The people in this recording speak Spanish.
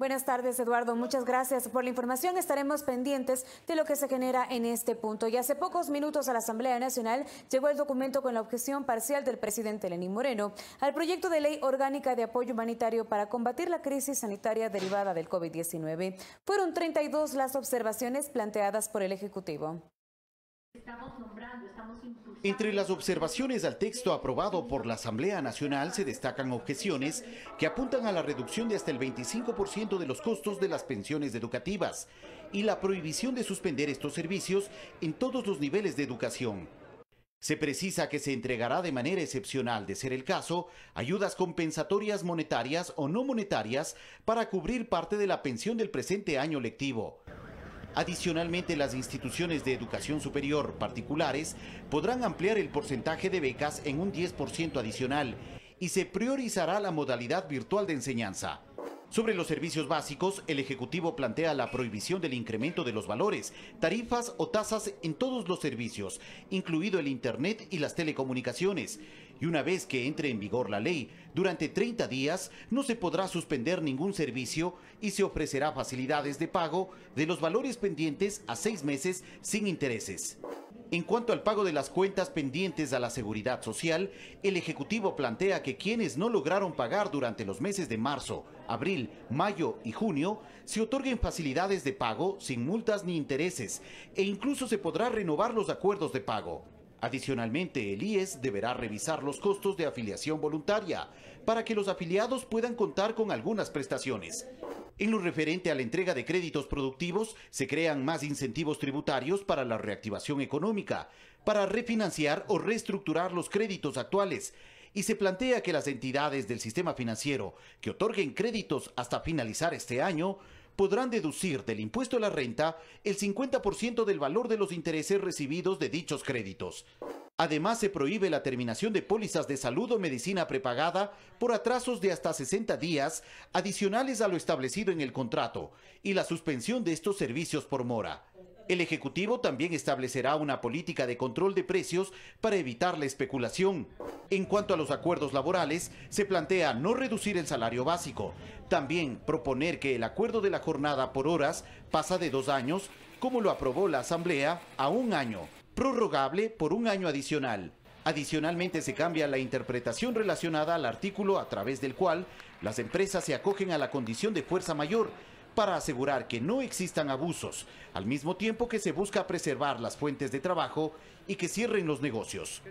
Buenas tardes, Eduardo. Muchas gracias por la información. Estaremos pendientes de lo que se genera en este punto. Y hace pocos minutos a la Asamblea Nacional llegó el documento con la objeción parcial del presidente Lenín Moreno al proyecto de ley orgánica de apoyo humanitario para combatir la crisis sanitaria derivada del COVID-19. Fueron 32 las observaciones planteadas por el Ejecutivo. Entre las observaciones al texto aprobado por la Asamblea Nacional se destacan objeciones que apuntan a la reducción de hasta el 25% de los costos de las pensiones educativas y la prohibición de suspender estos servicios en todos los niveles de educación. Se precisa que se entregará de manera excepcional, de ser el caso, ayudas compensatorias monetarias o no monetarias para cubrir parte de la pensión del presente año lectivo. Adicionalmente, las instituciones de educación superior particulares podrán ampliar el porcentaje de becas en un 10% adicional y se priorizará la modalidad virtual de enseñanza. Sobre los servicios básicos, el Ejecutivo plantea la prohibición del incremento de los valores, tarifas o tasas en todos los servicios, incluido el Internet y las telecomunicaciones y una vez que entre en vigor la ley, durante 30 días no se podrá suspender ningún servicio y se ofrecerá facilidades de pago de los valores pendientes a seis meses sin intereses. En cuanto al pago de las cuentas pendientes a la seguridad social, el Ejecutivo plantea que quienes no lograron pagar durante los meses de marzo, abril, mayo y junio, se otorguen facilidades de pago sin multas ni intereses e incluso se podrá renovar los acuerdos de pago. Adicionalmente, el IES deberá revisar los costos de afiliación voluntaria para que los afiliados puedan contar con algunas prestaciones. En lo referente a la entrega de créditos productivos, se crean más incentivos tributarios para la reactivación económica, para refinanciar o reestructurar los créditos actuales, y se plantea que las entidades del sistema financiero que otorguen créditos hasta finalizar este año podrán deducir del impuesto a la renta el 50% del valor de los intereses recibidos de dichos créditos. Además, se prohíbe la terminación de pólizas de salud o medicina prepagada por atrasos de hasta 60 días adicionales a lo establecido en el contrato y la suspensión de estos servicios por mora. El Ejecutivo también establecerá una política de control de precios para evitar la especulación. En cuanto a los acuerdos laborales, se plantea no reducir el salario básico. También proponer que el acuerdo de la jornada por horas pasa de dos años, como lo aprobó la Asamblea, a un año, prorrogable por un año adicional. Adicionalmente se cambia la interpretación relacionada al artículo a través del cual las empresas se acogen a la condición de fuerza mayor para asegurar que no existan abusos, al mismo tiempo que se busca preservar las fuentes de trabajo y que cierren los negocios.